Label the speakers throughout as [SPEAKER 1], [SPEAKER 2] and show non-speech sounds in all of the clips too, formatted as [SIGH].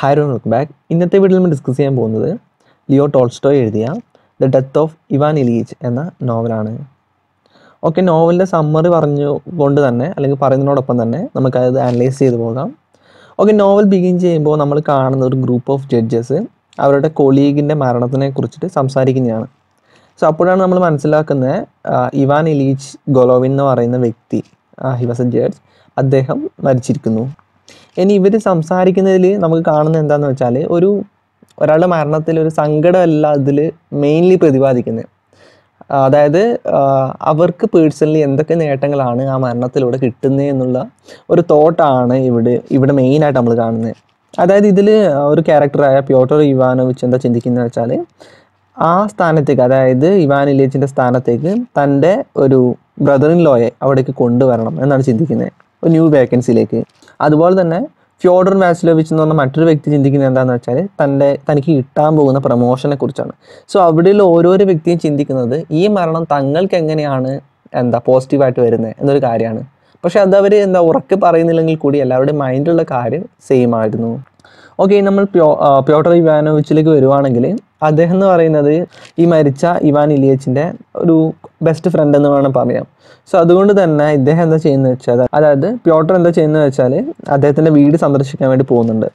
[SPEAKER 1] high Ron welcome back ഇന്നത്തെ വീഡിയോയിൽ നമ്മൾ ഡിസ്കസ് ചെയ്യാൻ പോകുന്നത് ലിയോ ടോൾസ്റ്റോ എഴുതിയ the death of Ivan Ilyich എന്ന നോവലാണ് ഓക്കെ നോവലിൻ്റെ സമ്മറി പറഞ്ഞു കൊണ്ട് തന്നെ അല്ലെങ്കിൽ പറയുന്നതിനോടൊപ്പം തന്നെ നമുക്കത് അനലൈസ് ചെയ്തു പോകാം ഓക്കെ നോവൽ ബിഗിൻ ചെയ്യുമ്പോൾ നമ്മൾ കാണുന്ന ഒരു ഗ്രൂപ്പ് ഓഫ് ജഡ്ജസ് അവരുടെ കൊളീഗിൻ്റെ മരണത്തിനെ കുറിച്ചിട്ട് സംസാരിക്കുന്നതാണ് സോ അപ്പോഴാണ് നമ്മൾ മനസ്സിലാക്കുന്നത് ഇവാൻ ഇലീച്ച് ഗൊലോവിൻ എന്ന് പറയുന്ന വ്യക്തി ഹി വാസ് എ ജഡ്ജ് അദ്ദേഹം മരിച്ചിരിക്കുന്നു ഇനി ഇവർ സംസാരിക്കുന്നതിൽ നമുക്ക് കാണുന്നത് എന്താന്ന് വെച്ചാൽ ഒരു ഒരാളുടെ മരണത്തിൽ ഒരു സങ്കടമല്ല അതിൽ മെയിൻലി പ്രതിപാദിക്കുന്നത് അതായത് അവർക്ക് പേഴ്സണലി എന്തൊക്കെ നേട്ടങ്ങളാണ് ആ മരണത്തിലൂടെ കിട്ടുന്നത് എന്നുള്ള ഒരു തോട്ടാണ് ഇവിടെ ഇവിടെ മെയിനായിട്ട് നമ്മൾ കാണുന്നത് അതായത് ഇതിൽ ഒരു ക്യാരക്ടറായ പ്യോട്ടർ ഇവാനോവിച്ച് എന്താ ചിന്തിക്കുന്നത് വെച്ചാൽ ആ സ്ഥാനത്തേക്ക് അതായത് ഇവാൻ ഇലിയച്ചിൻ്റെ സ്ഥാനത്തേക്ക് തൻ്റെ ഒരു ബ്രദറിൻ ലോയെ അവിടേക്ക് കൊണ്ടുവരണം എന്നാണ് ചിന്തിക്കുന്നത് ഒരു ന്യൂ വേക്കൻസിയിലേക്ക് അതുപോലെ തന്നെ ഫ്യോഡർ വാസിലോവിച്ച് എന്ന് പറഞ്ഞ മറ്റൊരു വ്യക്തി ചിന്തിക്കുന്നത് എന്താണെന്ന് വെച്ചാൽ തൻ്റെ തനിക്ക് കിട്ടാൻ പോകുന്ന പ്രമോഷനെ കുറിച്ചാണ് സോ അവിടെയുള്ള ഓരോരോ വ്യക്തിയും ചിന്തിക്കുന്നത് ഈ മരണം തങ്ങൾക്ക് എങ്ങനെയാണ് എന്താ പോസിറ്റീവായിട്ട് വരുന്നത് എന്നൊരു കാര്യമാണ് പക്ഷേ അത് അവർ എന്താ ഉറക്കെ പറയുന്നില്ലെങ്കിൽ കൂടി എല്ലാവരുടെയും മൈൻഡിലുള്ള കാര്യം സെയിം ആയിരുന്നു ഓക്കെ നമ്മൾ പ്യോ പ്യോട്ടർ ഇവാനോവിച്ചിലേക്ക് വരുവാണെങ്കിൽ അദ്ദേഹം എന്ന് പറയുന്നത് ഈ മരിച്ച ഇവാൻ ഇലിയച്ചിൻ്റെ ഒരു ബെസ്റ്റ് ഫ്രണ്ട് എന്ന് വേണം പറയാം സോ അതുകൊണ്ട് തന്നെ ഇദ്ദേഹം എന്താ ചെയ്യുന്നത് വെച്ചാൽ അതായത് പ്യോട്ടർ എന്താ ചെയ്യുന്നത് വെച്ചാൽ അദ്ദേഹത്തിൻ്റെ വീട് സന്ദർശിക്കാൻ വേണ്ടി പോകുന്നുണ്ട്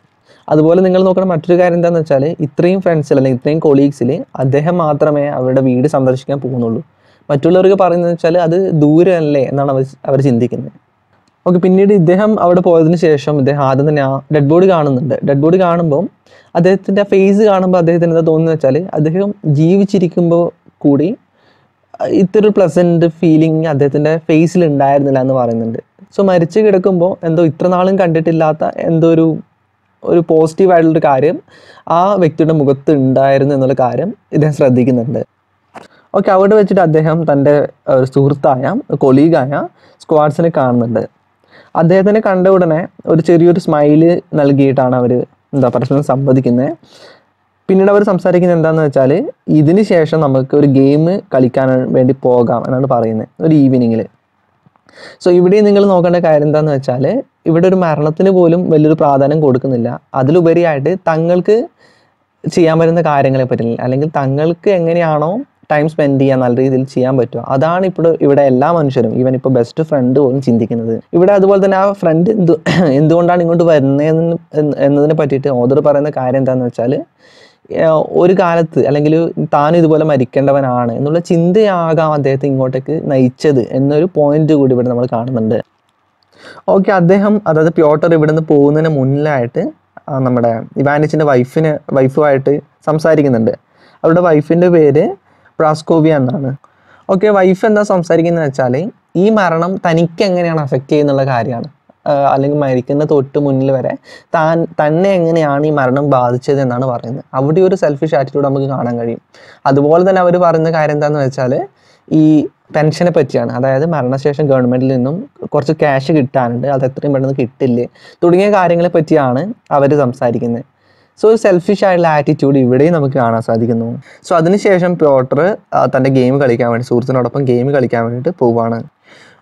[SPEAKER 1] അതുപോലെ നിങ്ങൾ നോക്കുന്ന മറ്റൊരു കാര്യം എന്താണെന്ന് വെച്ചാൽ ഇത്രയും ഫ്രണ്ട്സിൽ അല്ലെങ്കിൽ ഇത്രയും കൊളീഗ്സിൽ അദ്ദേഹം മാത്രമേ അവരുടെ വീട് സന്ദർശിക്കാൻ പോകുന്നുള്ളൂ മറ്റുള്ളവർക്ക് പറയുന്നത് വെച്ചാൽ അത് ദൂരമല്ലേ എന്നാണ് അവർ അവർ ചിന്തിക്കുന്നത് ഓക്കെ പിന്നീട് ഇദ്ദേഹം അവിടെ പോയതിന് ശേഷം ഇദ്ദേഹം ആദ്യം തന്നെ ആ ഡെഡ് ബോഡി കാണുന്നുണ്ട് ഡെഡ് ബോഡി കാണുമ്പോൾ അദ്ദേഹത്തിൻ്റെ ആ ഫേസ് കാണുമ്പോൾ അദ്ദേഹത്തിന് എന്താ തോന്നുന്നത് വെച്ചാൽ അദ്ദേഹം ജീവിച്ചിരിക്കുമ്പോൾ കൂടി ഇത്തൊരു പ്ലസൻറ്റ് ഫീലിംഗ് അദ്ദേഹത്തിൻ്റെ ഫേസിൽ ഉണ്ടായിരുന്നില്ല എന്ന് പറയുന്നുണ്ട് സോ മരിച്ചു കിടക്കുമ്പോൾ എന്തോ ഇത്ര നാളും കണ്ടിട്ടില്ലാത്ത എന്തോ ഒരു ഒരു പോസിറ്റീവായിട്ടുള്ളൊരു കാര്യം ആ വ്യക്തിയുടെ മുഖത്ത് ഉണ്ടായിരുന്നു എന്നുള്ള കാര്യം ഇദ്ദേഹം ശ്രദ്ധിക്കുന്നുണ്ട് ഓക്കെ അവിടെ വെച്ചിട്ട് അദ്ദേഹം തൻ്റെ ഒരു സുഹൃത്തായ കൊളീഗായ സ്ക്വാഡ്സിനെ കാണുന്നുണ്ട് അദ്ദേഹത്തിനെ കണ്ട ഉടനെ ഒരു ചെറിയൊരു സ്മൈല് നൽകിയിട്ടാണ് അവർ എന്താ പരസ്പരം സംവദിക്കുന്നത് പിന്നീട് അവർ സംസാരിക്കുന്നത് എന്താണെന്ന് വെച്ചാൽ ഇതിന് ശേഷം നമുക്ക് ഒരു ഗെയിം കളിക്കാൻ വേണ്ടി പോകാം എന്നാണ് പറയുന്നത് ഒരു ഈവനിങ്ങിൽ സോ ഇവിടെ നിങ്ങൾ നോക്കേണ്ട കാര്യം എന്താണെന്ന് വെച്ചാൽ ഇവിടെ ഒരു മരണത്തിന് പോലും വലിയൊരു പ്രാധാന്യം കൊടുക്കുന്നില്ല അതിലുപരിയായിട്ട് തങ്ങൾക്ക് ചെയ്യാൻ പറ്റുന്ന കാര്യങ്ങളെ പറ്റില്ല അല്ലെങ്കിൽ തങ്ങൾക്ക് എങ്ങനെയാണോ ടൈം സ്പെൻഡ് ചെയ്യാൻ നല്ല രീതിയിൽ ചെയ്യാൻ പറ്റുമോ അതാണ് ഇപ്പോൾ ഇവിടെ എല്ലാ മനുഷ്യരും ഈവൻ ഇപ്പോൾ ബെസ്റ്റ് ഫ്രണ്ട് പോലും ചിന്തിക്കുന്നത് ഇവിടെ അതുപോലെ തന്നെ ആ ഫ്രണ്ട് എന്ത് [COUGHS] എന്തുകൊണ്ടാണ് ഇങ്ങോട്ട് വരുന്നത് എന്നതിനെ പറ്റിയിട്ട് ഓദർ പറയുന്ന കാര്യം എന്താണെന്ന് വെച്ചാൽ ഒരു കാലത്ത് അല്ലെങ്കിൽ താനും ഇതുപോലെ മരിക്കേണ്ടവനാണ് എന്നുള്ള ചിന്തയാകാം അദ്ദേഹത്തെ ഇങ്ങോട്ടേക്ക് നയിച്ചത് എന്നൊരു പോയിന്റ് കൂടി ഇവിടെ നമ്മൾ കാണുന്നുണ്ട് ഓക്കെ അദ്ദേഹം അതായത് പ്യോട്ടർ നിന്ന് പോകുന്നതിന് മുന്നിലായിട്ട് നമ്മുടെ ഇവാനിച്ചിൻ്റെ വൈഫിന് വൈഫുമായിട്ട് സംസാരിക്കുന്നുണ്ട് അവരുടെ വൈഫിൻ്റെ പേര് പ്രാസ്കോബിയ എന്നാണ് ഓക്കെ വൈഫ് എന്താ സംസാരിക്കുന്നത് വെച്ചാൽ ഈ മരണം തനിക്ക് എങ്ങനെയാണ് അഫക്റ്റ് ചെയ്യുന്നുള്ള കാര്യമാണ് അല്ലെങ്കിൽ മരിക്കുന്ന തൊട്ട് മുന്നിൽ വരെ താൻ തന്നെ എങ്ങനെയാണ് ഈ മരണം ബാധിച്ചത് എന്നാണ് പറയുന്നത് അവിടെ ഒരു സെൽഫിഷ് ആറ്റിറ്റ്യൂഡ് നമുക്ക് കാണാൻ കഴിയും അതുപോലെ തന്നെ അവർ പറയുന്ന കാര്യം എന്താണെന്ന് വെച്ചാൽ ഈ പെൻഷനെ പറ്റിയാണ് അതായത് മരണശേഷം ഗവൺമെൻറ്റിൽ നിന്നും കുറച്ച് ക്യാഷ് കിട്ടാനുണ്ട് അത് എത്രയും പെട്ടെന്ന് കിട്ടില്ലേ തുടങ്ങിയ കാര്യങ്ങളെ പറ്റിയാണ് അവർ സംസാരിക്കുന്നത് സോ ഒരു സെൽഫിഷ് ആയിട്ടുള്ള ആറ്റിറ്റ്യൂഡ് ഇവിടെയും നമുക്ക് കാണാൻ സാധിക്കുന്നു സോ അതിനുശേഷം പ്യോട്ടർ തൻ്റെ ഗെയിം കളിക്കാൻ വേണ്ടി സുഹൃത്തിനോടൊപ്പം ഗെയിം കളിക്കാൻ വേണ്ടിയിട്ട് പോവുകയാണ്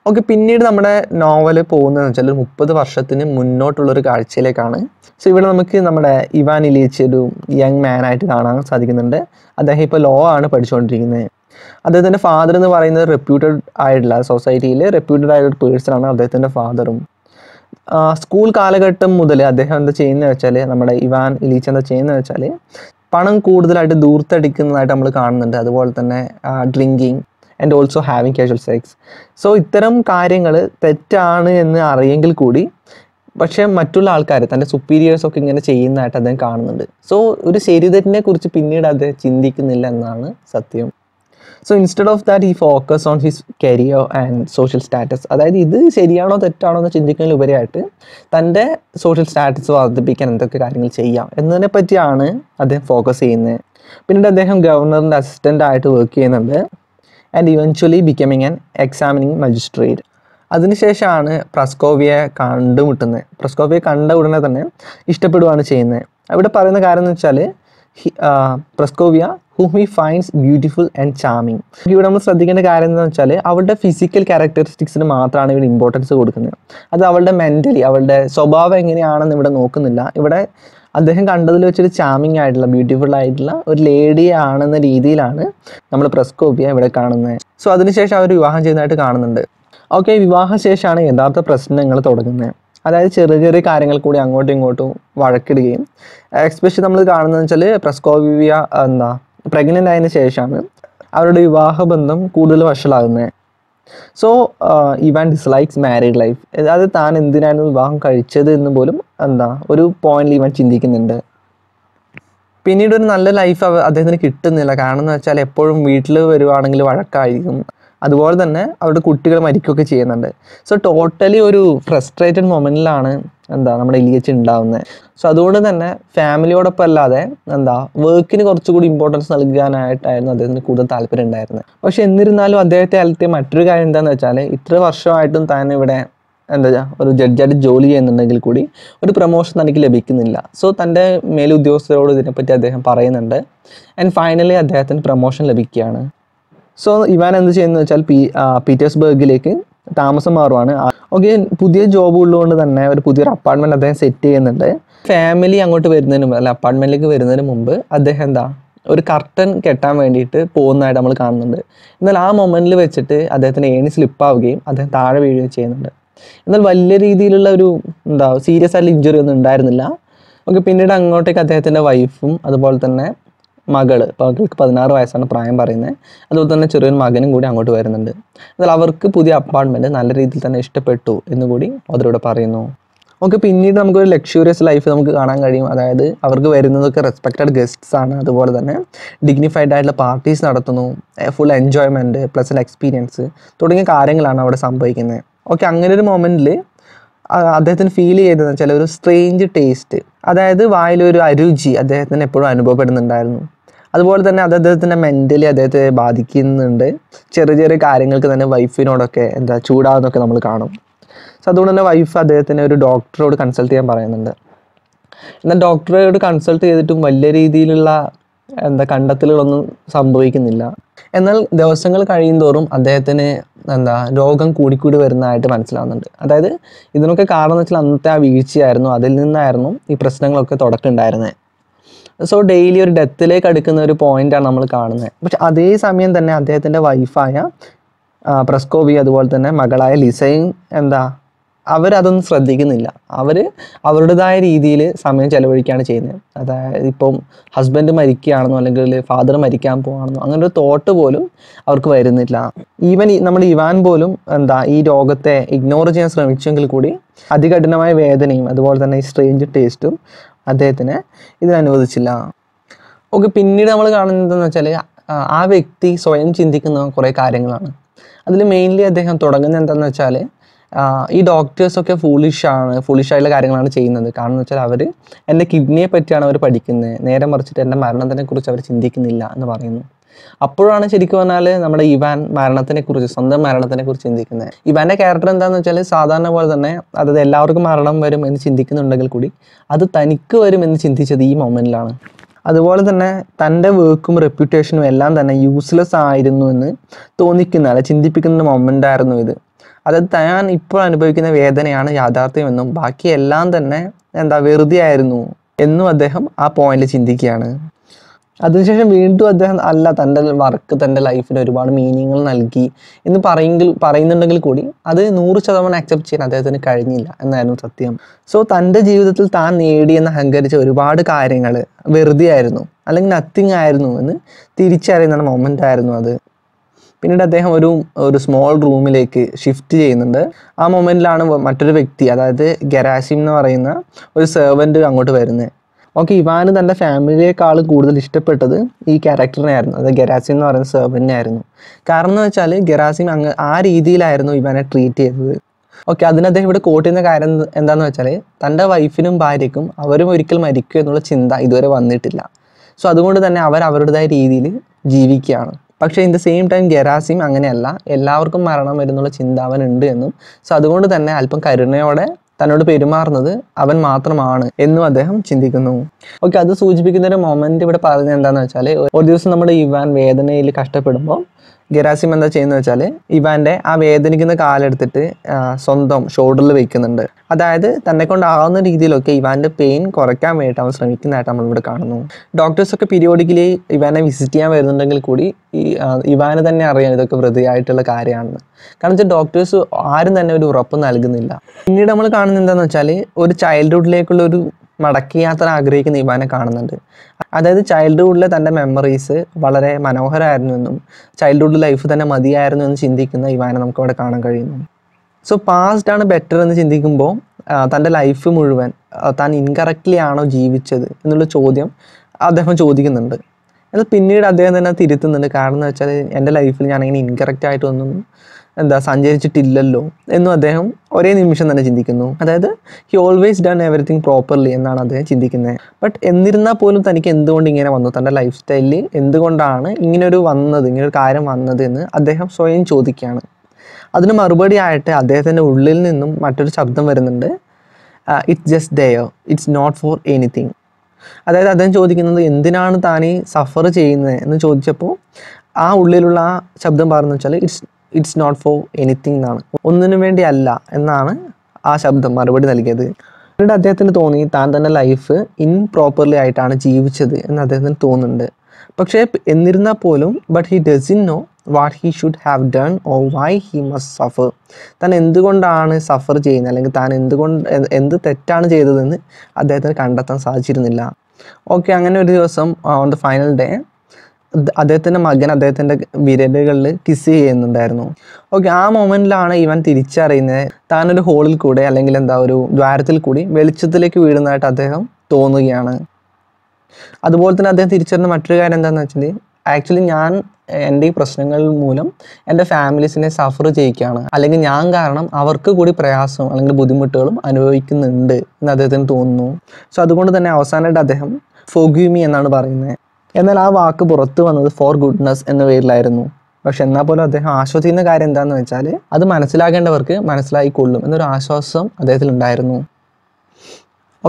[SPEAKER 1] ഓക്കെ പിന്നീട് നമ്മുടെ നോവൽ പോകുന്നതെന്ന് വെച്ചാൽ ഒരു മുപ്പത് വർഷത്തിന് മുന്നോട്ടുള്ളൊരു കാഴ്ചയിലേക്കാണ് സോ ഇവിടെ നമുക്ക് നമ്മുടെ ഇവാൻ ഇലിയിച്ച് ഒരു യങ് ആയിട്ട് കാണാൻ സാധിക്കുന്നുണ്ട് അദ്ദേഹം ഇപ്പോൾ ലോ ആണ് പഠിച്ചുകൊണ്ടിരിക്കുന്നത് അദ്ദേഹത്തിൻ്റെ ഫാദർ എന്ന് പറയുന്നത് റെപ്യൂട്ടഡ് ആയിട്ടുള്ള സൊസൈറ്റിയിൽ റെപ്യൂട്ടഡ് ആയിട്ടുള്ള പേഴ്സൺ ആണ് അദ്ദേഹത്തിൻ്റെ ഫാദറും സ്കൂൾ കാലഘട്ടം മുതൽ അദ്ദേഹം എന്താ ചെയ്യുന്നത് വെച്ചാൽ നമ്മുടെ ഇവാൻ ഇലീച്ച എന്താ ചെയ്യുന്നത് വെച്ചാൽ പണം കൂടുതലായിട്ട് ദൂർത്തടിക്കുന്നതായിട്ട് നമ്മൾ കാണുന്നുണ്ട് അതുപോലെ തന്നെ drinking and also having casual sex so ഇത്തരം കാര്യങ്ങൾ തെറ്റാണ് എന്ന് അറിയെങ്കിൽ കൂടി പക്ഷേ മറ്റുള്ള ആൾക്കാർ തൻ്റെ സുപ്പീരിയേഴ്സൊക്കെ ഇങ്ങനെ ചെയ്യുന്നതായിട്ട് അദ്ദേഹം കാണുന്നുണ്ട് സോ ഒരു ശരിതെറ്റിനെ കുറിച്ച് പിന്നീട് അദ്ദേഹം ചിന്തിക്കുന്നില്ല എന്നാണ് സത്യം so instead of that he focus on his career and social status അതായത് ഇത് ശരിയാണോ തെറ്റാണോ എന്ന് ചിന്തിക്കുന്നതിൽ ഉപരിയായിട്ട് തൻ്റെ സോഷ്യൽ സ്റ്റാറ്റസ് വർദ്ധിപ്പിക്കാൻ എന്തൊക്കെ കാര്യങ്ങൾ ചെയ്യാം എന്നതിനെ പറ്റിയാണ് അദ്ദേഹം ഫോക്കസ് ചെയ്യുന്നത് പിന്നീട് അദ്ദേഹം ഗവർണറിൻ്റെ അസിസ്റ്റൻ്റ് ആയിട്ട് വർക്ക് ചെയ്യുന്നുണ്ട് and eventually becoming an examining magistrate അതിനുശേഷമാണ് പ്രസ്കോവിയെ കണ്ടുമുട്ടുന്നത് പ്രസ്കോവിയെ കണ്ട ഉടനെ തന്നെ ഇഷ്ടപ്പെടുകയാണ് ചെയ്യുന്നത് അവിടെ പറയുന്ന കാര്യം എന്ന് വെച്ചാൽ Praskovya whom he finds beautiful and charming ഇവിടെ നമ്മൾ ശ്രദ്ധിക്കേണ്ട കാര്യം എന്താണെന്ന് വെച്ചാൽ അവളുടെ ഫിസിക്കൽ ക്യാരക്ടറിസ്റ്റിക്സിന് മാത്രമാണ് ഇവിടെ ഇമ്പോർട്ടൻസ് കൊടുക്കുന്നത് അത് അവളുടെ മെൻ്റലി അവളുടെ സ്വഭാവം എങ്ങനെയാണെന്ന് ഇവിടെ നോക്കുന്നില്ല ഇവിടെ അദ്ദേഹം കണ്ടതിൽ വെച്ചൊരു ചാമിങ് ആയിട്ടുള്ള ബ്യൂട്ടിഫുൾ ആയിട്ടുള്ള ഒരു ലേഡി ആണെന്ന രീതിയിലാണ് നമ്മൾ പ്രസ്കോപ്പിയ ഇവിടെ കാണുന്നത് സോ അതിനുശേഷം അവർ വിവാഹം ചെയ്യുന്നതായിട്ട് കാണുന്നുണ്ട് ഓക്കെ വിവാഹശേഷമാണ് യഥാർത്ഥ പ്രശ്നങ്ങൾ തുടങ്ങുന്നത് അതായത് ചെറിയ ചെറിയ കാര്യങ്ങൾ കൂടി അങ്ങോട്ടും ഇങ്ങോട്ടും വഴക്കിടുകയും എക്സ്പെഷ്യലി നമ്മൾ കാണുന്നത് വെച്ചാൽ പ്രസ്കോവിയ എന്താ പ്രഗ്നൻ്റ് ആയതിനു ശേഷമാണ് അവരുടെ വിവാഹബന്ധം കൂടുതൽ വഷളാകുന്നത് so Ivan dislikes married life അത് താൻ എന്തിനായിരുന്നു വിവാഹം കഴിച്ചത് എന്ന് പോലും എന്താ ഒരു പോയിന്റിൽ ഇവൻ ചിന്തിക്കുന്നുണ്ട് പിന്നീട് ഒരു നല്ല ലൈഫ് അദ്ദേഹത്തിന് കിട്ടുന്നില്ല കാരണം എന്ന് വെച്ചാൽ എപ്പോഴും വീട്ടിൽ വരുവാണെങ്കിൽ വഴക്കായിരിക്കും അതുപോലെ തന്നെ അവരുടെ കുട്ടികൾ മരിക്കുകയൊക്കെ ചെയ്യുന്നുണ്ട് സോ ടോട്ടലി ഒരു ഫ്രസ്ട്രേറ്റഡ് മൊമെൻറ്റിലാണ് എന്താ നമ്മുടെ ഇലിയച്ച് ഉണ്ടാവുന്നത് സോ അതുകൊണ്ട് തന്നെ ഫാമിലിയോടൊപ്പം അല്ലാതെ എന്താ വർക്കിന് കുറച്ചുകൂടി ഇമ്പോർട്ടൻസ് നൽകാനായിട്ടായിരുന്നു അദ്ദേഹത്തിന് കൂടുതൽ താല്പര്യം ഉണ്ടായിരുന്നത് പക്ഷെ എന്നിരുന്നാലും അദ്ദേഹത്തെ അലത്തിയ മറ്റൊരു കാര്യം എന്താണെന്ന് വെച്ചാൽ ഇത്ര വർഷമായിട്ടും താൻ ഇവിടെ എന്താ ഒരു ജഡ്ജായിട്ട് ജോലി ചെയ്യുന്നുണ്ടെങ്കിൽ കൂടി ഒരു പ്രൊമോഷൻ തനിക്ക് ലഭിക്കുന്നില്ല സോ തൻ്റെ മേലുദ്യോഗസ്ഥരോട് ഇതിനെപ്പറ്റി അദ്ദേഹം പറയുന്നുണ്ട് ആൻഡ് ഫൈനലി അദ്ദേഹത്തിന് പ്രൊമോഷൻ ലഭിക്കുകയാണ് സോ ഇവാൻ എന്ത് ചെയ്യുന്നത് വെച്ചാൽ പീറ്റേഴ്സ്ബർഗിലേക്ക് താമസം മാറുവാണ് ഓക്കെ പുതിയ ജോബ് ഉള്ളതുകൊണ്ട് തന്നെ ഒരു പുതിയൊരു അപ്പാർട്ട്മെൻറ്റ് അദ്ദേഹം സെറ്റ് ചെയ്യുന്നുണ്ട് ഫാമിലി അങ്ങോട്ട് വരുന്നതിന് മുമ്പ് അല്ല അപ്പാർട്ട്മെൻറ്റിലേക്ക് വരുന്നതിന് മുമ്പ് അദ്ദേഹം എന്താ ഒരു കർട്ടൻ കെട്ടാൻ വേണ്ടിയിട്ട് പോകുന്നതായിട്ട് നമ്മൾ കാണുന്നുണ്ട് എന്നാൽ ആ മൊമെൻറ്റിൽ വെച്ചിട്ട് അദ്ദേഹത്തിന് ഏണി സ്ലിപ്പാവുകയും അദ്ദേഹം താഴെ വീഴുകയും ചെയ്യുന്നുണ്ട് എന്നാൽ വലിയ രീതിയിലുള്ള ഒരു എന്താ സീരിയസ് ആയിട്ടുള്ള ഇഞ്ചുറി ഒന്നും ഉണ്ടായിരുന്നില്ല ഓക്കെ പിന്നീട് അങ്ങോട്ടേക്ക് അദ്ദേഹത്തിൻ്റെ വൈഫും അതുപോലെ തന്നെ മകള് ഇപ്പോൾ അവർക്ക് പതിനാറ് വയസ്സാണ് പ്രായം പറയുന്നത് അതുപോലെ തന്നെ ചെറിയൊരു മകനും കൂടി അങ്ങോട്ട് വരുന്നുണ്ട് എന്നാൽ അവർക്ക് പുതിയ അപ്പാർട്ട്മെൻറ്റ് നല്ല രീതിയിൽ തന്നെ ഇഷ്ടപ്പെട്ടു എന്ന് കൂടി അവരോട് പറയുന്നു ഓക്കെ പിന്നീട് നമുക്കൊരു ലക്ഷൂറിയസ് ലൈഫ് നമുക്ക് കാണാൻ കഴിയും അതായത് അവർക്ക് വരുന്നതൊക്കെ റെസ്പെക്റ്റഡ് ഗസ്റ്റ്സ് ആണ് അതുപോലെ തന്നെ ഡിഗ്നിഫൈഡ് ആയിട്ടുള്ള പാർട്ടീസ് നടത്തുന്നു ഫുൾ എൻജോയ്മെൻറ്റ് പ്ലസ് എക്സ്പീരിയൻസ് തുടങ്ങിയ കാര്യങ്ങളാണ് അവിടെ സംഭവിക്കുന്നത് ഓക്കെ അങ്ങനെ ഒരു മൊമെൻറ്റിൽ അദ്ദേഹത്തിന് ഫീൽ ചെയ്തതെന്ന് വെച്ചാൽ ഒരു സ്ട്രേഞ്ച് ടേസ്റ്റ് അതായത് വായിലൊരു അരുചി അദ്ദേഹത്തിന് എപ്പോഴും അനുഭവപ്പെടുന്നുണ്ടായിരുന്നു അതുപോലെ തന്നെ അത് അദ്ദേഹത്തിൻ്റെ മെൻ്റലി അദ്ദേഹത്തെ ബാധിക്കുന്നുണ്ട് ചെറിയ ചെറിയ കാര്യങ്ങൾക്ക് തന്നെ വൈഫിനോടൊക്കെ എന്താ ചൂടാകുന്നൊക്കെ നമ്മൾ കാണും സോ അതുകൊണ്ട് തന്നെ വൈഫ് അദ്ദേഹത്തിന് ഒരു ഡോക്ടറോട് കൺസൾട്ട് ചെയ്യാൻ പറയുന്നുണ്ട് എന്നാൽ ഡോക്ടറോട് കൺസൾട്ട് ചെയ്തിട്ടും വലിയ രീതിയിലുള്ള എന്താ കണ്ടെത്തലുകളൊന്നും സംഭവിക്കുന്നില്ല എന്നാൽ ദിവസങ്ങൾ തോറും അദ്ദേഹത്തിന് എന്താ രോഗം കൂടിക്കൂടി വരുന്നതായിട്ട് മനസ്സിലാവുന്നുണ്ട് അതായത് ഇതിനൊക്കെ കാരണം എന്ന് വെച്ചാൽ അന്നത്തെ ആ വീഴ്ചയായിരുന്നു അതിൽ നിന്നായിരുന്നു ഈ പ്രശ്നങ്ങളൊക്കെ തുടക്കം ഉണ്ടായിരുന്നത് സോ ഡെയിലി ഒരു ഡെത്തിലേക്ക് അടുക്കുന്ന ഒരു പോയിന്റാണ് നമ്മൾ കാണുന്നത് പക്ഷെ അതേ സമയം തന്നെ അദ്ദേഹത്തിൻ്റെ വൈഫായ പ്രസ്കോവി അതുപോലെ തന്നെ മകളായ ലിസയും എന്താ അവരതൊന്നും ശ്രദ്ധിക്കുന്നില്ല അവർ അവരുടേതായ രീതിയിൽ സമയം ചെലവഴിക്കുകയാണ് ചെയ്യുന്നത് അതായത് ഇപ്പം ഹസ്ബൻഡ് മരിക്കുകയാണെന്നോ അല്ലെങ്കിൽ ഫാദർ മരിക്കാൻ പോവാണെന്നോ അങ്ങനെ ഒരു തോട്ട് പോലും അവർക്ക് വരുന്നില്ല ഈവൻ നമ്മൾ ഇവാൻ പോലും എന്താ ഈ രോഗത്തെ ഇഗ്നോർ ചെയ്യാൻ ശ്രമിച്ചെങ്കിൽ കൂടി അതികഠിനമായ വേദനയും അതുപോലെ തന്നെ ഈ സ്ട്രേഞ്ച് ടേസ്റ്റും അദ്ദേഹത്തിന് ഇതിനനുവദിച്ചില്ല ഓക്കെ പിന്നീട് നമ്മൾ കാണുന്നതെന്ന് വെച്ചാൽ ആ വ്യക്തി സ്വയം ചിന്തിക്കുന്ന കുറേ കാര്യങ്ങളാണ് അതിൽ മെയിൻലി അദ്ദേഹം തുടങ്ങുന്നത് എന്താണെന്ന് വെച്ചാൽ ഈ ഡോക്ടേഴ്സൊക്കെ ഫൂളിഷാണ് ഫൂളിഷായുള്ള കാര്യങ്ങളാണ് ചെയ്യുന്നത് കാരണം എന്ന് വെച്ചാൽ അവർ എൻ്റെ കിഡ്നിയെ പറ്റിയാണ് അവർ പഠിക്കുന്നത് നേരെ മറിച്ചിട്ട് എൻ്റെ മരണത്തിനെക്കുറിച്ച് അവർ ചിന്തിക്കുന്നില്ല എന്ന് പറയുന്നു അപ്പോഴാണ് ശരിക്കും പറഞ്ഞാൽ നമ്മുടെ ഇവാൻ മരണത്തിനെക്കുറിച്ച് സ്വന്തം മരണത്തിനെക്കുറിച്ച് ചിന്തിക്കുന്നത് ഇവാൻ്റെ ക്യാരക്ടർ എന്താണെന്ന് വെച്ചാൽ സാധാരണ പോലെ തന്നെ അതായത് എല്ലാവർക്കും മരണം വരും എന്ന് ചിന്തിക്കുന്നുണ്ടെങ്കിൽ കൂടി അത് തനിക്ക് വരും എന്ന് ചിന്തിച്ചത് ഈ മൊമെൻറ്റിലാണ് അതുപോലെ തന്നെ തൻ്റെ വർക്കും റെപ്യൂട്ടേഷനും എല്ലാം തന്നെ യൂസ്ലെസ് ആയിരുന്നു എന്ന് തോന്നിക്കുന്ന അല്ലെ ചിന്തിപ്പിക്കുന്ന മൊമെൻ്റ് ആയിരുന്നു ഇത് അത് താൻ ഇപ്പോൾ അനുഭവിക്കുന്ന വേദനയാണ് യാഥാർത്ഥ്യമെന്നും ബാക്കിയെല്ലാം തന്നെ എന്താ വെറുതെ ആയിരുന്നു എന്നും അദ്ദേഹം ആ പോയിന്റിൽ ചിന്തിക്കുകയാണ് അതിനുശേഷം വീണ്ടും അദ്ദേഹം അല്ല തൻ്റെ വർക്ക് തൻ്റെ ലൈഫിന് ഒരുപാട് മീനിങ്ങൾ നൽകി എന്ന് പറയുമെങ്കിൽ പറയുന്നുണ്ടെങ്കിൽ കൂടി അത് നൂറ് ശതമാനം അക്സെപ്റ്റ് ചെയ്യാൻ അദ്ദേഹത്തിന് കഴിഞ്ഞില്ല എന്നായിരുന്നു സത്യം സോ തൻ്റെ ജീവിതത്തിൽ താൻ നേടിയെന്ന് അഹങ്കരിച്ച ഒരുപാട് കാര്യങ്ങൾ വെറുതെ ആയിരുന്നു അല്ലെങ്കിൽ നത്തിങ് ആയിരുന്നു എന്ന് തിരിച്ചറിയുന്ന മൊമെൻ്റ് ആയിരുന്നു അത് പിന്നീട് അദ്ദേഹം ഒരു ഒരു സ്മോൾ റൂമിലേക്ക് ഷിഫ്റ്റ് ചെയ്യുന്നുണ്ട് ആ മൊമെൻറ്റിലാണ് മറ്റൊരു വ്യക്തി അതായത് ഗരാസിം എന്ന് പറയുന്ന ഒരു സെർവൻറ്റ് അങ്ങോട്ട് വരുന്നത് ഓക്കെ ഇവാന് തൻ്റെ ഫാമിലിയേക്കാൾ കൂടുതൽ ഇഷ്ടപ്പെട്ടത് ഈ ക്യാരക്ടറിനായിരുന്നു അതായത് ഗരാസിം എന്ന് പറയുന്ന സെർവൻറ്റിനായിരുന്നു കാരണം എന്ന് വെച്ചാൽ ഗരാസിം അങ്ങ് ആ രീതിയിലായിരുന്നു ഇവാനെ ട്രീറ്റ് ചെയ്തത് ഓക്കെ അതിന് അദ്ദേഹം ഇവിടെ കോട്ട് ചെയ്യുന്ന കാര്യം എന്താണെന്ന് വെച്ചാൽ തൻ്റെ വൈഫിനും ഭാര്യയ്ക്കും അവരും ഒരിക്കൽ മരിക്കും എന്നുള്ള ചിന്ത ഇതുവരെ വന്നിട്ടില്ല സോ അതുകൊണ്ട് തന്നെ അവർ അവരുടേതായ രീതിയിൽ ജീവിക്കുകയാണ് പക്ഷേ in the same time Gerasim അങ്ങനെയല്ല എല്ലാവർക്കും മരണം വരുന്നുള്ള ചിന്താവന ഉണ്ട് എന്നും സോ അതുകൊണ്ട് തന്നെ അല്പം കരുണയോടെ തന്നോട് പെരുമാറുന്നത് അവൻ മാത്രമാണ് എന്നും അദ്ദേഹം ചിന്തിക്കുന്നു ഓക്കെ അത് സൂചിപ്പിക്കുന്ന ഒരു മൊമെന്റ് ഇവിടെ പറയുന്നത് എന്താണെന്ന് വെച്ചാൽ ഒരു ദിവസം നമ്മുടെ ഇവാൻ വേദനയിൽ കഷ്ടപ്പെടുമ്പോൾ ഗെറാസിം എന്താ ചെയ്യുന്നത് വെച്ചാൽ ഇവാൻ്റെ ആ വേദനിക്കുന്ന കാലെടുത്തിട്ട് സ്വന്തം ഷോൾഡറിൽ വെക്കുന്നുണ്ട് അതായത് തന്നെ കൊണ്ടാവുന്ന രീതിയിലൊക്കെ ഇവാൻ്റെ പെയിൻ കുറയ്ക്കാൻ വേണ്ടിയിട്ട് അവൻ ശ്രമിക്കുന്നതായിട്ട് നമ്മളിവിടെ കാണുന്നു ഡോക്ടേഴ്സൊക്കെ പീരിയോഡിക്കലി ഇവാനെ വിസിറ്റ് ചെയ്യാൻ വരുന്നുണ്ടെങ്കിൽ കൂടി ഈ ഇവാന് തന്നെ അറിയാൻ ഇതൊക്കെ വൃതിയായിട്ടുള്ള കാര്യമാണെന്ന് കാരണം വെച്ചാൽ ഡോക്ടേഴ്സ് ആരും തന്നെ ഒരു ഉറപ്പ് നൽകുന്നില്ല പിന്നീട് നമ്മൾ കാണുന്നത് എന്താണെന്ന് വെച്ചാൽ ഒരു ചൈൽഡ്ഹുഡിലേക്കുള്ള ഒരു മടക്കി യാത്ര ആഗ്രഹിക്കുന്ന ഇവാനെ കാണുന്നുണ്ട് അതായത് ചൈൽഡ്ഹുഡിലെ തൻ്റെ മെമ്മറീസ് വളരെ മനോഹരമായിരുന്നുവെന്നും ചൈൽഡ്ഹുഡ് ലൈഫ് തന്നെ മതിയായിരുന്നു എന്ന് ചിന്തിക്കുന്ന ഇവാനെ നമുക്ക് അവിടെ കാണാൻ കഴിയുന്നു സോ പാസ്റ്റ് ആണ് ബെറ്റർ എന്ന് ചിന്തിക്കുമ്പോൾ തൻ്റെ ലൈഫ് മുഴുവൻ താൻ ഇൻകറക്റ്റ്ലി ആണോ ജീവിച്ചത് എന്നുള്ള ചോദ്യം അദ്ദേഹം ചോദിക്കുന്നുണ്ട് എന്നാൽ പിന്നീട് അദ്ദേഹം തന്നെ തിരുത്തുന്നുണ്ട് കാരണം എന്ന് വെച്ചാൽ എൻ്റെ ലൈഫിൽ ഞാനിങ്ങനെ ഇൻകറക്റ്റ് ആയിട്ടൊന്നും എന്താ സഞ്ചരിച്ചിട്ടില്ലല്ലോ എന്നും അദ്ദേഹം ഒരേ നിമിഷം തന്നെ ചിന്തിക്കുന്നു അതായത് he always done everything properly എന്നാണ് അദ്ദേഹം ചിന്തിക്കുന്നത് ബട്ട് എന്നിരുന്നാൽ പോലും തനിക്ക് എന്തുകൊണ്ട് ഇങ്ങനെ വന്നു തൻ്റെ ലൈഫ് സ്റ്റൈലിൽ എന്തുകൊണ്ടാണ് ഇങ്ങനൊരു വന്നത് ഇങ്ങനൊരു കാര്യം വന്നത് എന്ന് അദ്ദേഹം സ്വയം ചോദിക്കുകയാണ് അതിന് മറുപടി ആയിട്ട് അദ്ദേഹത്തിൻ്റെ ഉള്ളിൽ നിന്നും മറ്റൊരു ശബ്ദം വരുന്നുണ്ട് it's just there it's not for anything അതായത് അദ്ദേഹം ചോദിക്കുന്നത് എന്തിനാണ് താൻ ഈ സഫർ ചെയ്യുന്നത് എന്ന് ചോദിച്ചപ്പോൾ ആ ഉള്ളിലുള്ള ആ ശബ്ദം പറഞ്ഞു വെച്ചാൽ it's it's not for anything എന്നാണ് ഒന്നിനു വേണ്ടി അല്ല എന്നാണ് ആ ശബ്ദം മറുപടി നൽകിയത് എന്നിട്ട് അദ്ദേഹത്തിന് തോന്നി താൻ തന്നെ ലൈഫ് ഇൻപ്രോപ്പർലി ആയിട്ടാണ് ജീവിച്ചത് എന്ന് അദ്ദേഹത്തിന് തോന്നുന്നുണ്ട് പക്ഷേ എന്നിരുന്നാൽ പോലും but he doesn't know what he should have done or why he must suffer താൻ എന്തുകൊണ്ടാണ് സഫർ ചെയ്യുന്നത് അല്ലെങ്കിൽ താൻ എന്തുകൊണ്ട് എന്ത് തെറ്റാണ് ചെയ്തതെന്ന് അദ്ദേഹത്തിന് കണ്ടെത്താൻ സാധിച്ചിരുന്നില്ല ഓക്കെ അങ്ങനെ ഒരു ദിവസം ഓൺ ദ ഫൈനൽ ഡേ അദ്ദേഹത്തിൻ്റെ മകൻ അദ്ദേഹത്തിൻ്റെ വിരലുകളിൽ കിസ് ചെയ്യുന്നുണ്ടായിരുന്നു ഓക്കെ ആ മൊമെൻറ്റിലാണ് ഇവൻ തിരിച്ചറിയുന്നത് താനൊരു ഹോളിൽ കൂടെ അല്ലെങ്കിൽ എന്താ ഒരു ദ്വാരത്തിൽ കൂടി വെളിച്ചത്തിലേക്ക് വീഴുന്നതായിട്ട് അദ്ദേഹം തോന്നുകയാണ് അതുപോലെ തന്നെ അദ്ദേഹം തിരിച്ചറിഞ്ഞ മറ്റൊരു കാര്യം എന്താണെന്ന് വെച്ചാൽ ആക്ച്വലി ഞാൻ എൻ്റെ ഈ പ്രശ്നങ്ങൾ മൂലം എൻ്റെ ഫാമിലീസിനെ സഫർ ചെയ്യിക്കുകയാണ് അല്ലെങ്കിൽ ഞാൻ കാരണം അവർക്ക് കൂടി പ്രയാസവും അല്ലെങ്കിൽ ബുദ്ധിമുട്ടുകളും അനുഭവിക്കുന്നുണ്ട് എന്ന് അദ്ദേഹത്തിന് തോന്നുന്നു സോ അതുകൊണ്ട് തന്നെ അവസാനമായിട്ട് അദ്ദേഹം ഫോഗ്യൂമി എന്നാണ് പറയുന്നത് എന്നാൽ ആ വാക്ക് പുറത്തു വന്നത് ഫോർ ഗുഡ്നസ് എന്ന പേരിലായിരുന്നു പക്ഷെ എന്നാൽ പോലും അദ്ദേഹം ആശ്വസിക്കുന്ന കാര്യം എന്താണെന്ന് വെച്ചാൽ അത് മനസ്സിലാകേണ്ടവർക്ക് മനസ്സിലായിക്കൊള്ളും എന്നൊരു ആശ്വാസം അദ്ദേഹത്തിൽ ഉണ്ടായിരുന്നു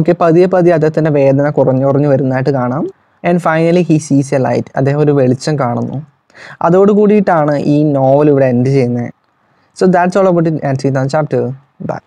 [SPEAKER 1] ഓക്കെ പതിയെ പതിയെ അദ്ദേഹത്തിൻ്റെ വേദന കുറഞ്ഞു കുറഞ്ഞു വരുന്നതായിട്ട് കാണാം and finally he sees a light അദ്ദേഹം ഒരു വെളിച്ചം കാണുന്നു അതോട് കൂടിയിട്ടാണ് ഈ നോവൽ ഇവിടെ എൻഡ് ചെയ്യുന്നത് so that's all about in and see then chapter by